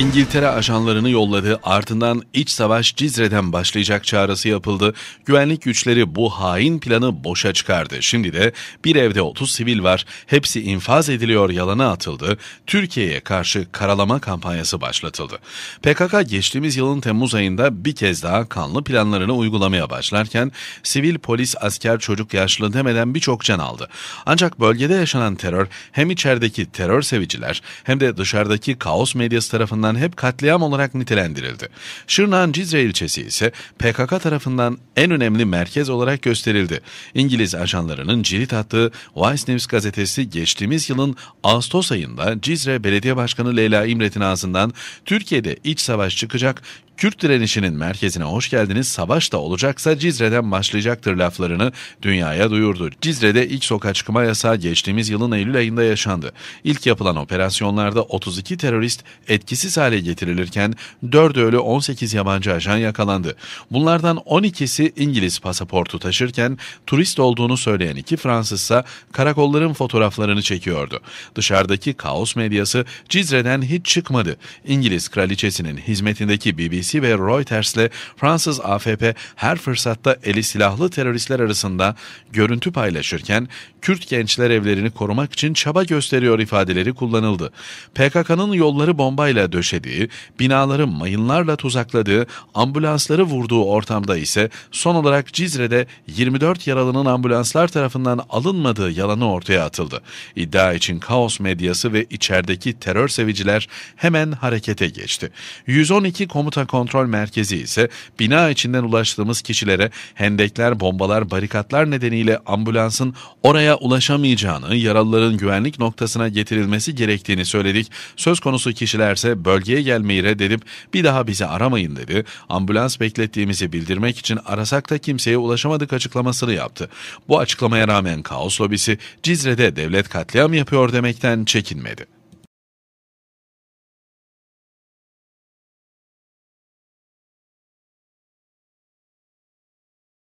İngiltere ajanlarını yolladı. Ardından iç savaş Cizre'den başlayacak çağrısı yapıldı. Güvenlik güçleri bu hain planı boşa çıkardı. Şimdi de bir evde 30 sivil var. Hepsi infaz ediliyor yalana atıldı. Türkiye'ye karşı karalama kampanyası başlatıldı. PKK geçtiğimiz yılın Temmuz ayında bir kez daha kanlı planlarını uygulamaya başlarken sivil polis, asker, çocuk, yaşlı demeden birçok can aldı. Ancak bölgede yaşanan terör hem içerideki terör seviciler hem de dışarıdaki kaos medyası tarafından tarafından hep katliam olarak nitelendirildi. Şırnak'ın Cizre ilçesi ise PKK tarafından en önemli merkez olarak gösterildi. İngiliz ajanlarının cirit attığı Vice News gazetesi geçtiğimiz yılın Ağustos ayında Cizre Belediye Başkanı Leyla İmret'in ağzından Türkiye'de iç savaş çıkacak, Kürt direnişinin merkezine hoş geldiniz, savaş da olacaksa Cizre'den başlayacaktır laflarını dünyaya duyurdu. Cizre'de ilk sokağa çıkma yasağı geçtiğimiz yılın Eylül ayında yaşandı. İlk yapılan operasyonlarda 32 terörist etkisiz etkisiz hale getirilirken 4 ölü 18 yabancı ajan yakalandı. Bunlardan 12'si İngiliz pasaportu taşırken turist olduğunu söyleyen iki Fransızsa karakolların fotoğraflarını çekiyordu. Dışarıdaki kaos medyası Cizre'den hiç çıkmadı. İngiliz kraliçesinin hizmetindeki BBC ve Reuters'le Fransız AFP her fırsatta eli silahlı teröristler arasında görüntü paylaşırken Kürt gençler evlerini korumak için çaba gösteriyor ifadeleri kullanıldı. PKK'nın yolları bombayla döşenildi döşediği, binaları mayınlarla tuzakladığı, ambulansları vurduğu ortamda ise son olarak Cizre'de 24 yaralının ambulanslar tarafından alınmadığı yalanı ortaya atıldı. İddia için kaos medyası ve içerideki terör seviciler hemen harekete geçti. 112 Komuta Kontrol Merkezi ise bina içinden ulaştığımız kişilere hendekler, bombalar, barikatlar nedeniyle ambulansın oraya ulaşamayacağını, yaralıların güvenlik noktasına getirilmesi gerektiğini söyledik. Söz konusu kişilerse böyle bölgeye gelmeyi reddedip bir daha bizi aramayın dedi. Ambulans beklettiğimizi bildirmek için arasak da kimseye ulaşamadık açıklamasını yaptı. Bu açıklamaya rağmen kaos lobisi Cizre'de devlet katliam yapıyor demekten çekinmedi.